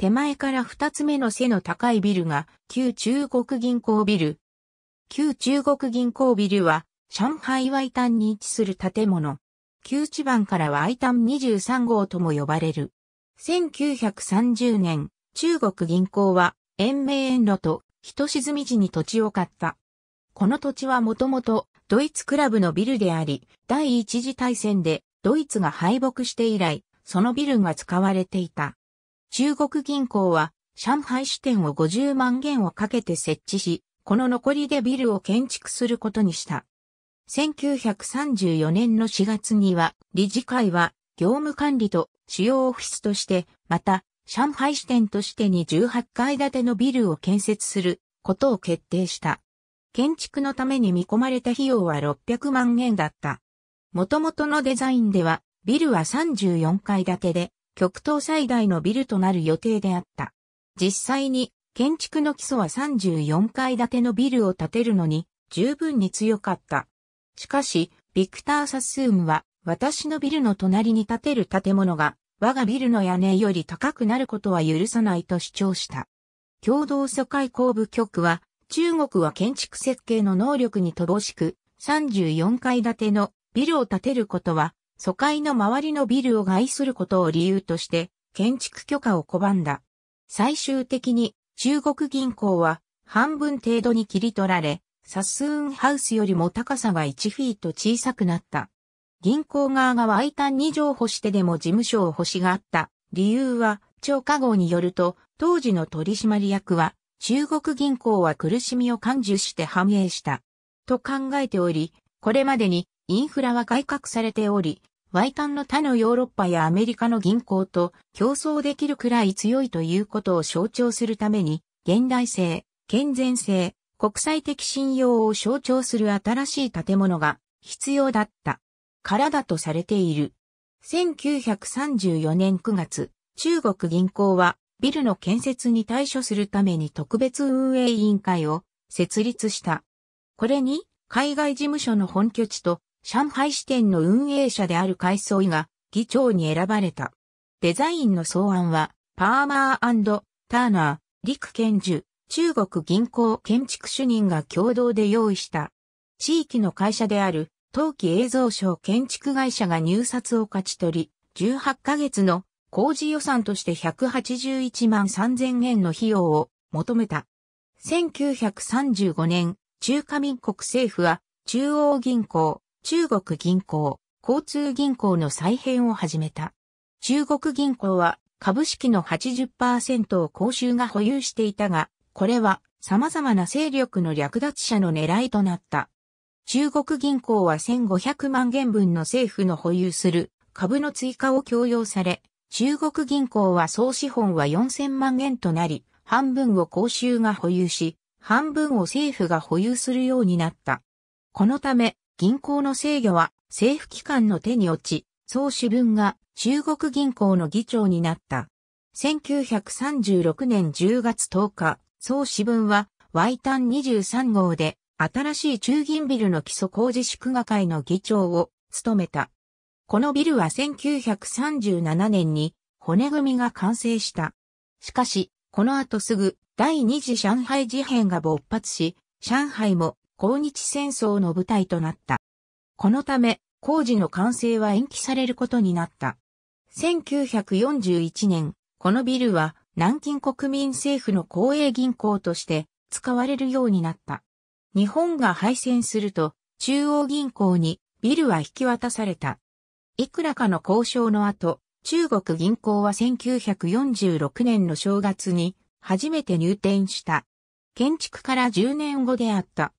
手前から二つ目の背の高いビルが、旧中国銀行ビル。旧中国銀行ビルは、上海ワイタンに位置する建物。旧地盤からはイタン23号とも呼ばれる。1930年、中国銀行は、延命園路と人沈み地に土地を買った。この土地はもともとドイツクラブのビルであり、第一次大戦でドイツが敗北して以来、そのビルが使われていた。中国銀行は上海支店を50万元をかけて設置し、この残りでビルを建築することにした。1934年の4月には、理事会は業務管理と主要オフィスとして、また、上海支店としてに18階建てのビルを建設することを決定した。建築のために見込まれた費用は600万円だった。元々のデザインでは、ビルは34階建てで、極東最大のビルとなる予定であった。実際に建築の基礎は34階建てのビルを建てるのに十分に強かった。しかし、ビクター・サスームは私のビルの隣に建てる建物が我がビルの屋根より高くなることは許さないと主張した。共同疎開工部局は中国は建築設計の能力に乏しく34階建てのビルを建てることは疎開の周りのビルを害することを理由として建築許可を拒んだ。最終的に中国銀行は半分程度に切り取られ、サスーンハウスよりも高さが1フィート小さくなった。銀行側が湧いたンに譲歩してでも事務所を欲しがった理由は、超過号によると、当時の取締役は、中国銀行は苦しみを感受して繁栄した。と考えており、これまでにインフラは改革されており、ワイタンの他のヨーロッパやアメリカの銀行と競争できるくらい強いということを象徴するために、現代性、健全性、国際的信用を象徴する新しい建物が必要だった。からだとされている。1934年9月、中国銀行はビルの建設に対処するために特別運営委員会を設立した。これに海外事務所の本拠地と上海支店の運営者である海藻が議長に選ばれた。デザインの草案は、パーマーターナー、陸賢樹、中国銀行建築主任が共同で用意した。地域の会社である、冬季映像省建築会社が入札を勝ち取り、18ヶ月の工事予算として181万3000円の費用を求めた。1935年、中華民国政府は中央銀行、中国銀行、交通銀行の再編を始めた。中国銀行は株式の80%を公衆が保有していたが、これは様々な勢力の略奪者の狙いとなった。中国銀行は1500万元分の政府の保有する株の追加を強要され、中国銀行は総資本は4000万元となり、半分を公衆が保有し、半分を政府が保有するようになった。このため、銀行の制御は政府機関の手に落ち、総主文が中国銀行の議長になった。1936年10月10日、総支文は、Y 単23号で、新しい中銀ビルの基礎工事祝賀会の議長を務めた。このビルは1937年に骨組みが完成した。しかし、この後すぐ第二次上海事変が勃発し、上海も抗日戦争の舞台となった。このため、工事の完成は延期されることになった。1941年、このビルは南京国民政府の公営銀行として使われるようになった。日本が敗戦すると中央銀行にビルは引き渡された。いくらかの交渉の後、中国銀行は1946年の正月に初めて入店した。建築から10年後であった。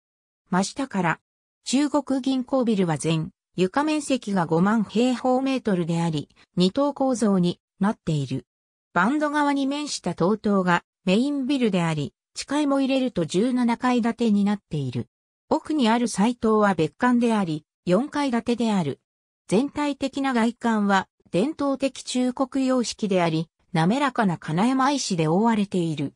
真下から。中国銀行ビルは全、床面積が5万平方メートルであり、二等構造になっている。バンド側に面した東棟がメインビルであり、地階も入れると17階建てになっている。奥にある斎藤は別館であり、4階建てである。全体的な外観は伝統的中国様式であり、滑らかな金山石で覆われている。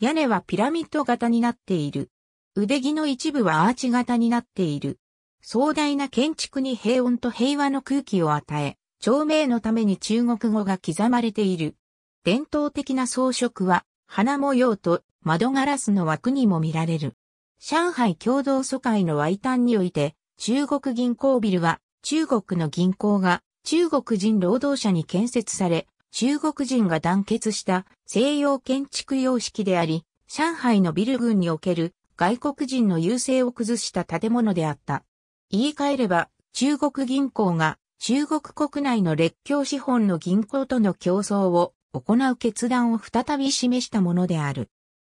屋根はピラミッド型になっている。腕木の一部はアーチ型になっている。壮大な建築に平穏と平和の空気を与え、長命のために中国語が刻まれている。伝統的な装飾は、花模様と窓ガラスの枠にも見られる。上海共同疎開の外端において、中国銀行ビルは、中国の銀行が中国人労働者に建設され、中国人が団結した西洋建築様式であり、上海のビル群における外国人の優勢を崩した建物であった。言い換えれば、中国銀行が中国国内の列強資本の銀行との競争を行う決断を再び示したものである。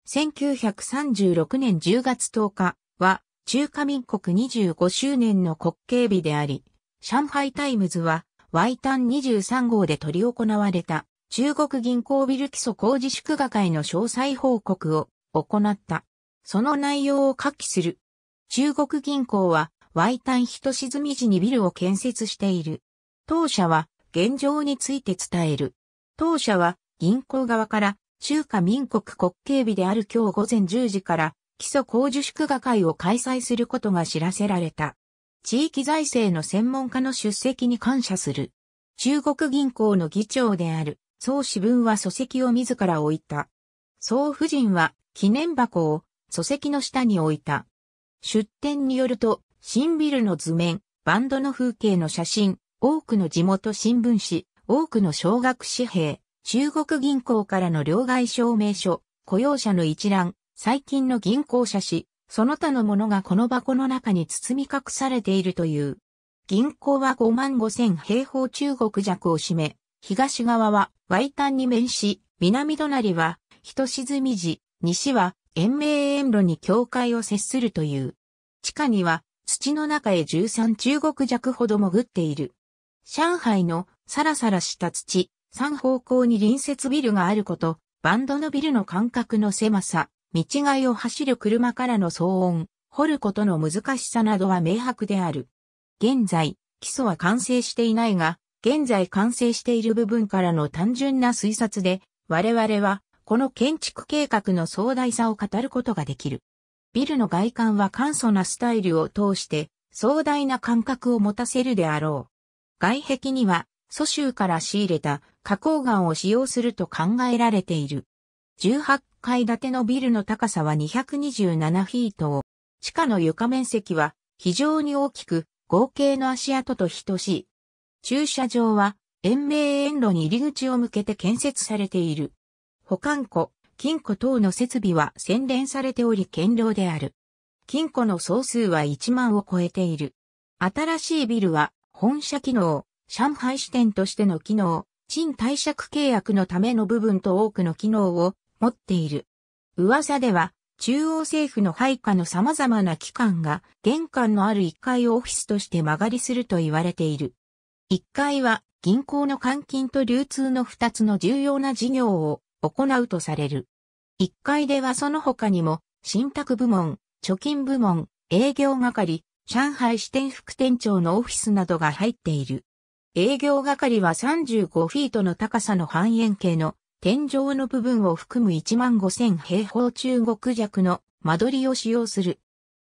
1936年10月10日は中華民国25周年の国慶日であり、上海タイムズは Y タン23号で取り行われた中国銀行ビル基礎工事祝賀会の詳細報告を行った。その内容を下記する。中国銀行は、Y 単人沈み時にビルを建設している。当社は、現状について伝える。当社は、銀行側から、中華民国国警備である今日午前10時から、基礎工事祝賀会を開催することが知らせられた。地域財政の専門家の出席に感謝する。中国銀行の議長である、総志文は祖石を自ら置いた。総夫人は記念箱を礎石の下に置いた。出典によると、新ビルの図面、バンドの風景の写真、多くの地元新聞紙、多くの小学紙幣、中国銀行からの両替証明書、雇用者の一覧、最近の銀行写真、その他のものがこの箱の中に包み隠されているという。銀行は5万5千平方中国弱を占め、東側は Y 端に面し、南隣は人沈み時、西は延命園路に境界を接するという。地下には土の中へ13中国弱ほど潜っている。上海のサラサラした土、3方向に隣接ビルがあること、バンドのビルの間隔の狭さ、道外いを走る車からの騒音、掘ることの難しさなどは明白である。現在、基礎は完成していないが、現在完成している部分からの単純な推察で、我々はこの建築計画の壮大さを語ることができる。ビルの外観は簡素なスタイルを通して壮大な感覚を持たせるであろう。外壁には蘇州から仕入れた花崗岩を使用すると考えられている。18階建てのビルの高さは227フィートを、地下の床面積は非常に大きく合計の足跡と等しい。駐車場は延命園路に入り口を向けて建設されている。保管庫、金庫等の設備は洗練されており堅牢である。金庫の総数は1万を超えている。新しいビルは本社機能、上海支店としての機能、賃貸借契約のための部分と多くの機能を持っている。噂では中央政府の配下の様々な機関が玄関のある1階をオフィスとして間借りすると言われている。1階は銀行の換金と流通の2つの重要な事業を行うとされる。1階ではその他にも、信託部門、貯金部門、営業係、上海支店副店長のオフィスなどが入っている。営業係は35フィートの高さの半円形の天井の部分を含む1万5000平方中国弱の間取りを使用する。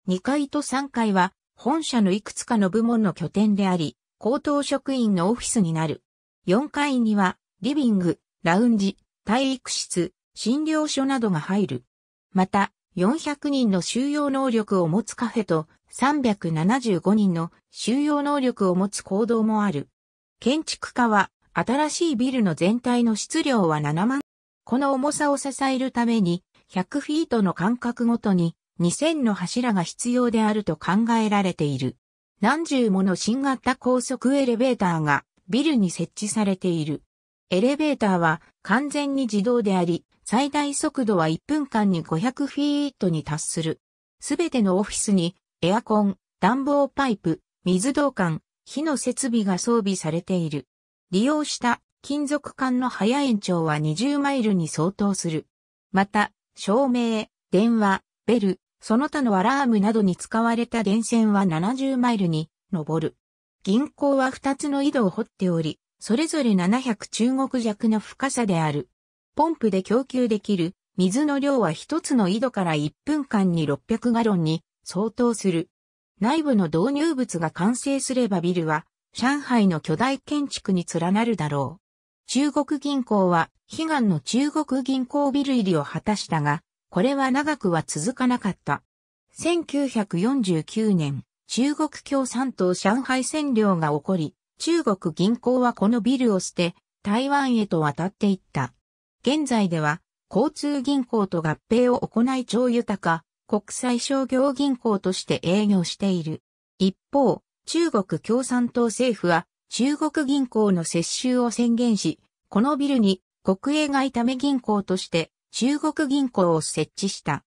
2階と3階は本社のいくつかの部門の拠点であり、高等職員のオフィスになる。4階にはリビング、ラウンジ、体育室、診療所などが入る。また、400人の収容能力を持つカフェと375人の収容能力を持つ行動もある。建築家は新しいビルの全体の質量は7万。この重さを支えるために100フィートの間隔ごとに2000の柱が必要であると考えられている。何十もの新型高速エレベーターがビルに設置されている。エレベーターは完全に自動であり、最大速度は1分間に500フィートに達する。すべてのオフィスにエアコン、暖房パイプ、水道管、火の設備が装備されている。利用した金属管の早延長は20マイルに相当する。また、照明、電話、ベル、その他のアラームなどに使われた電線は70マイルに上る。銀行は2つの井戸を掘っており、それぞれ700中国弱の深さである。ポンプで供給できる水の量は一つの井戸から1分間に600ガロンに相当する。内部の導入物が完成すればビルは上海の巨大建築に連なるだろう。中国銀行は悲願の中国銀行ビル入りを果たしたが、これは長くは続かなかった。1949年、中国共産党上海占領が起こり、中国銀行はこのビルを捨て、台湾へと渡っていった。現在では、交通銀行と合併を行い超豊か、国際商業銀行として営業している。一方、中国共産党政府は、中国銀行の接収を宣言し、このビルに国営外為銀行として中国銀行を設置した。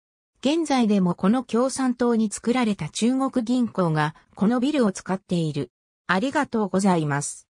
現在でもこの共産党に作られた中国銀行がこのビルを使っている。ありがとうございます。